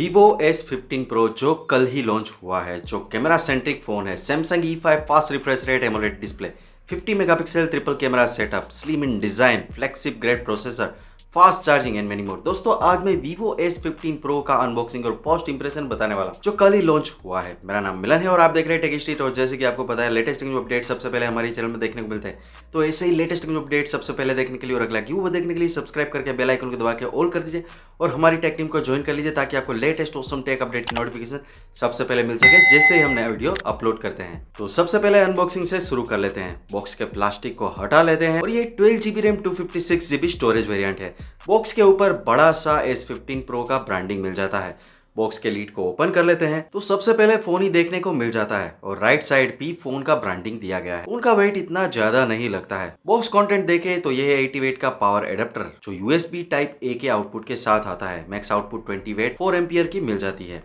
Vivo S fifteen pro जो कल ही launch हुआ है जो कैमरा सेंट्रिक फ़ोन है Samsung E five fast refresh rate AMOLED display 50 megapixel triple camera setup slim in design flagship grade processor fast charging and many more दोस्तों आज मैं Vivo S15 Pro का अनबॉक्सिंग और first impression बताने वाला जो कल ही लॉन्च हुआ है मेरा नाम मिलन है और आप देख रहे हैं टेक स्ट्रीट और जैसे कि आपको पता है लेटेस्ट न्यूज अपडेट सबसे पहले हमारे चैनल में देखने को मिलते हैं तो ऐसे ही लेटेस्ट न्यूज अपडेट सबसे पहले देखने के लिए और अगला वो देखने के लिए सब्सक्राइब करके बेलाइकन को दबा के ऑल कर दीजिए और हमारी टेक टीम को ज्वाइन कर लीजिए ताकि आपको लेटेस्ट ओसम टेक अपडेट की नोटिफिकेशन सबसे पहले मिल सके जैसे ही हम नया वीडियो अपलोड करते हैं तो सबसे पहले अनबॉक्सिंग से शुरू कर लेते हैं बॉक्स के प्लास्टिक को हटा लेते हैं और ये twelve GB RAM two fifty six GB storage variant है बॉक्स के ऊपर बड़ा सा S15 Pro का ब्रांडिंग मिल जाता है बॉक्स के लीड को ओपन कर लेते हैं तो सबसे पहले फोन ही देखने को मिल जाता है और राइट साइड भी फोन का ब्रांडिंग दिया गया है उनका वेट इतना ज्यादा नहीं लगता है बॉक्स कंटेंट देखें तो यह है 80 वेट का पावर एडेप्टर जो यूएसबी टाइप ए के आउटपुट के साथ आता है मैक्स आउटपुट 20 वेट 4 एम्पियर की मिल जाती है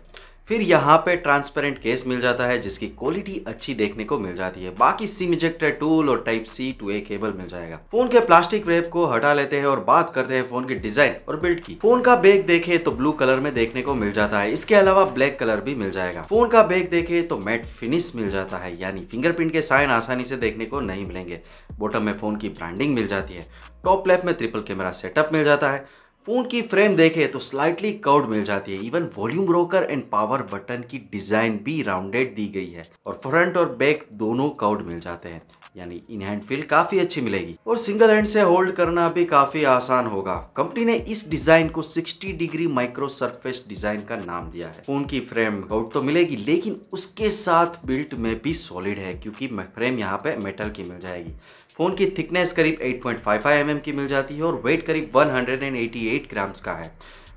फिर यहाँ पे ट्रांसपेरेंट केस मिल जाता है जिसकी क्वालिटी अच्छी देखने को मिल जाती है बाकी सिम इजेक्टर टूल और type C to A cable मिल जाएगा फोन के प्लास्टिक रेप को हटा लेते हैं और बात करते हैं फोन की डिजाइन और बिल्ड की फोन का बैग देखे तो ब्लू कलर में देखने को मिल जाता है इसके अलावा ब्लैक कलर भी मिल जाएगा फोन का बैग देखे तो मेट फिनिश मिल जाता है यानी फिंगरप्रिंट के साइन आसानी से देखने को नहीं मिलेंगे बॉटम में फोन की ब्रांडिंग मिल जाती है टॉप लेफ्ट में ट्रिपल कैमरा सेटअप मिल जाता है फ़ोन की फ्रेम देखे तो स्लाइटली कर्ड मिल जाती है even volume rocker and power button की डिज़ाइन भी राउंडेड दी गई है और फ्रंट और बैक दोनों कर्ड मिल जाते हैं यानी इन हैंड फील काफ़ी अच्छी मिलेगी और सिंगल हैंड से होल्ड करना भी काफ़ी आसान होगा कंपनी ने इस डिज़ाइन को 60 डिग्री माइक्रो सरफेस डिज़ाइन का नाम दिया है फोन की फ्रेम आउट तो मिलेगी लेकिन उसके साथ बिल्ट में भी सॉलिड है क्योंकि फ्रेम यहाँ पे मेटल की मिल जाएगी फ़ोन की थिकनेस करीब 8.55 पॉइंट mm की मिल जाती है और वेट करीब 188 ग्राम्स का है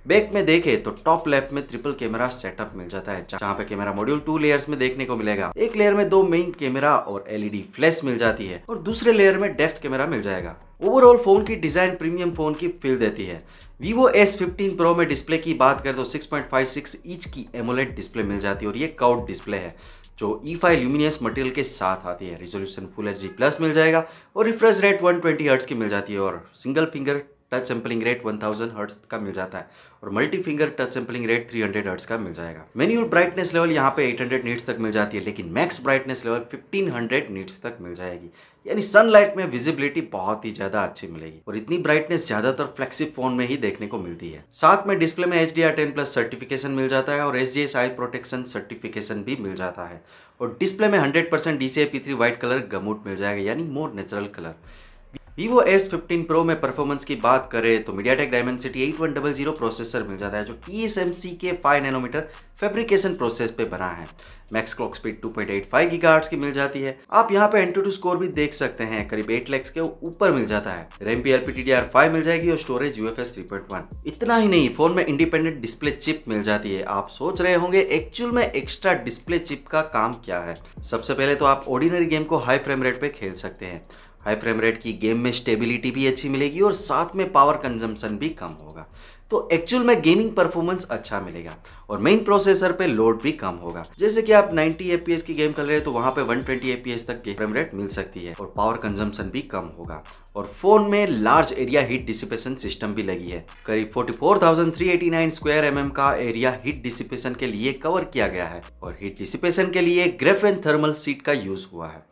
बैक में देखे तो टॉप लेफ्ट में ट्रिपल कैमरा सेटअप मिल जाता है जहाँ पे कैमरा मॉड्यूल टू लेयर्स में देखने को मिलेगा एक लेयर में दो मेन कैमरा और एलईडी फ्लैश मिल जाती है और दूसरे लेयर में डेफ्थ कैमरा मिल जाएगा ओवरऑल फोन की डिजाइन प्रीमियम फोन की फील देती है Vivo S15 Pro में डिस्प्ले की बात करें तो 6.56 इंच की एमोलेट डिस्प्ले मिल जाती है और ये काउट डिस्प्ले है जो E5 ल्यूमिनियस मटेरियल के साथ आती है रिजोल्यूशन फुल एच प्लस मिल जाएगा और रिफ्रेश रेट 120 हर्ट्ज की मिल जाती है और single finger touch sampling rate 1000 hertz का मिल जाता है और multi finger touch sampling rate 300 hertz का मिल जाएगा मेन्यूअल ब्राइटनेस लेवल यहाँ पे 800 नीट्स तक मिल जाती है लेकिन मैक्स ब्राइटनेस लेवल 1500 नीट्स तक मिल जाएगी यानी सनलाइट में विजिबिलिटी बहुत ही ज़्यादा अच्छी मिलेगी और इतनी ब्राइटनेस ज़्यादातर फ्लेक्सिप फोन में ही देखने को मिलती है साथ में डिस्प्ले में H D R ten plus certification मिल जाता है और S G S eye protection certification भी मिल जाता है और डिस्प्ले में hundred percent D C I P three white colour gamut मिल जाएगा यानी more natural colour Vivo S15 Pro में परफॉर्मेंस की बात करें तो MediaTek Dimensity 8100 प्रोसेसर मिल जाता है जो TSMC के 5 नैनोमीटर फैब्रिकेशन प्रोसेस पे बना है मैक्स क्लॉक स्पीड 2.85 गीगाहर्ट्ज की मिल जाती है आप यहां पे एंटू टू स्कोर भी देख सकते हैं करीब 8 लैक्स के ऊपर मिल जाता है रैम भी LPDDR5 मिल जाएगी और स्टोरेज UFS 3.1 इतना ही नहीं फोन में इंडिपेंडेंट डिस्प्ले चिप मिल जाती है आप सोच रहे होंगे एक्चुअल में एक्स्ट्रा डिस्प्ले चिप का काम क्या है सबसे पहले तो आप ऑर्डिनरी गेम को हाई फ्रेम रेट पे खेल सकते हैं हाई फ्रेम रेट की गेम में स्टेबिलिटी भी अच्छी मिलेगी और साथ में पावर कंजम्पशन भी कम होगा तो एक्चुअल में गेमिंग परफॉर्मेंस अच्छा मिलेगा और मेन प्रोसेसर पे लोड भी कम होगा जैसे कि आप 90 एपीएस की गेम खेल रहे हैं तो वहां पे 120 ट्वेंटी तक की फ्रेम रेट मिल सकती है और पावर कंजम्पशन भी कम होगा और फोन में large area heat dissipation system भी लगी है करीब 44,389 स्क्वायर एमएम का एरिया हीट डिसिपेशन के लिए कवर किया गया है और हीट डिसिपेशन के लिए ग्रेफेन थर्मल सीट का यूज हुआ है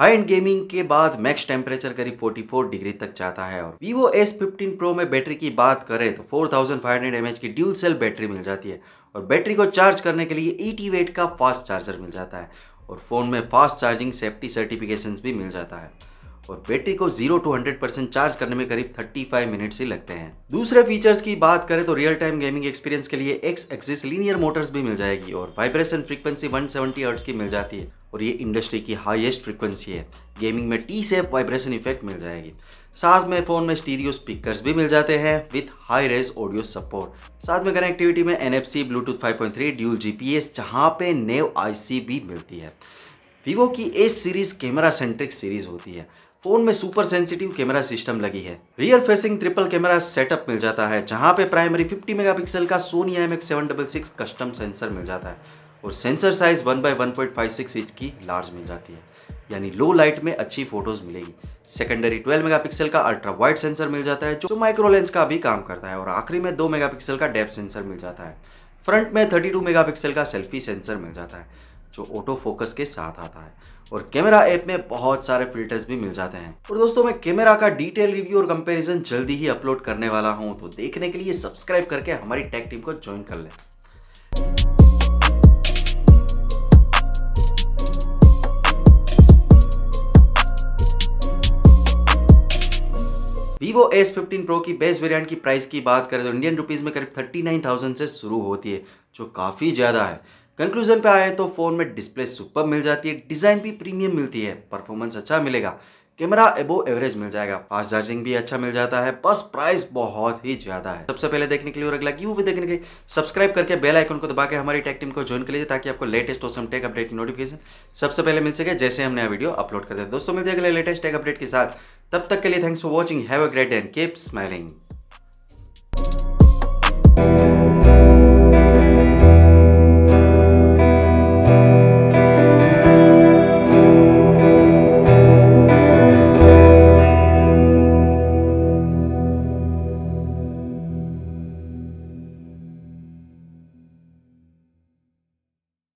हाई एंड गेमिंग के बाद मैक्स टेम्परेचर करीब 44 डिग्री तक जाता है और वीवो S15 Pro में बैटरी की बात करें तो 4500 थाउजेंड की ड्यूल सेल बैटरी मिल जाती है और बैटरी को चार्ज करने के लिए 80 e वेट का फास्ट चार्जर मिल जाता है और फ़ोन में फास्ट चार्जिंग सेफ्टी सर्टिफिकेशंस भी मिल जाता है और बैटरी को 0 टू 100 परसेंट चार्ज करने में करीब 35 मिनट ही लगते हैं दूसरे फीचर्स की बात करें तो रियल टाइम गेमिंग एक्सपीरियंस के लिए एक्स एक्सिस लीनियर मोटर्स भी मिल जाएगी और वाइब्रेशन फ्रीक्वेंसी 170 सेवेंटी की मिल जाती है और ये इंडस्ट्री की हाईएस्ट फ्रीक्वेंसी है गेमिंग में टी सेफ वाइब्रेशन इफेक्ट मिल जाएगी साथ में फ़ोन में स्टीरियो स्पीकर्स भी मिल जाते हैं with high res audio support साथ में कनेक्टिविटी में एन ब्लूटूथ फाइव ड्यूल जीपीएस पी जहाँ पे नेव आई भी मिलती है वीवो की A series camera centric series होती है फ़ोन में सुपर सेंसिटिव कैमरा सिस्टम लगी है rear facing triple camera setup मिल जाता है जहां पे प्राइमरी 50 मेगापिक्सल का Sony M X custom sensor मिल जाता है और sensor size one by one point five six inch की लार्ज मिल जाती है यानी लो लाइट में अच्छी फोटोज मिलेगी सेकेंडरी 12 मेगापिक्सल का अल्ट्रा वाइड सेंसर मिल जाता है जो माइक्रो लेंस का भी काम करता है और आखिरी में 2 मेगापिक्सल का डेप सेंसर मिल जाता है फ्रंट में 32 मेगापिक्सल का सेल्फी सेंसर मिल जाता है जो ऑटो फोकस के साथ आता है और कैमरा ऐप में बहुत सारे फिल्टर्स भी मिल जाते हैं और दोस्तों मैं कैमरा का डिटेल रिव्यू और कंपैरिजन जल्दी ही अपलोड करने वाला हूं तो देखने के लिए सब्सक्राइब करके हमारी टेक टीम को ज्वाइन कर लें Vivo S15 Pro की बेस वेरिएंट की प्राइस की बात करें तो इंडियन रुपीज़ में करीब थर्टी नाइन थाउजेंड से शुरू होती है जो काफ़ी ज़्यादा है कंक्लूजन पे आए तो फ़ोन में डिस्प्ले सुपर मिल जाती है डिज़ाइन भी प्रीमियम मिलती है परफॉर्मेंस अच्छा मिलेगा कैमरा एबो एवरेज मिल जाएगा फास्ट चार्जिंग भी अच्छा मिल जाता है बस प्राइस बहुत ही ज्यादा है सबसे पहले देखने के लिए और अगला क्यू भी देखने के लिए सब्सक्राइब करके बेल आइकन को दबा के हमारी टेक टीम को ज्वाइन कर लीजिए ताकि आपको लेटेस्ट और टेक अपडेट नोटिफिकेशन सबसे पहले मिल सके जैसे हम नया वीडियो अपलोड कर दे दोस्तों मिलते अगले लेटेस्ट टेक अपडेट के साथ तब तक के लिए thanks for watching have a great and keep smiling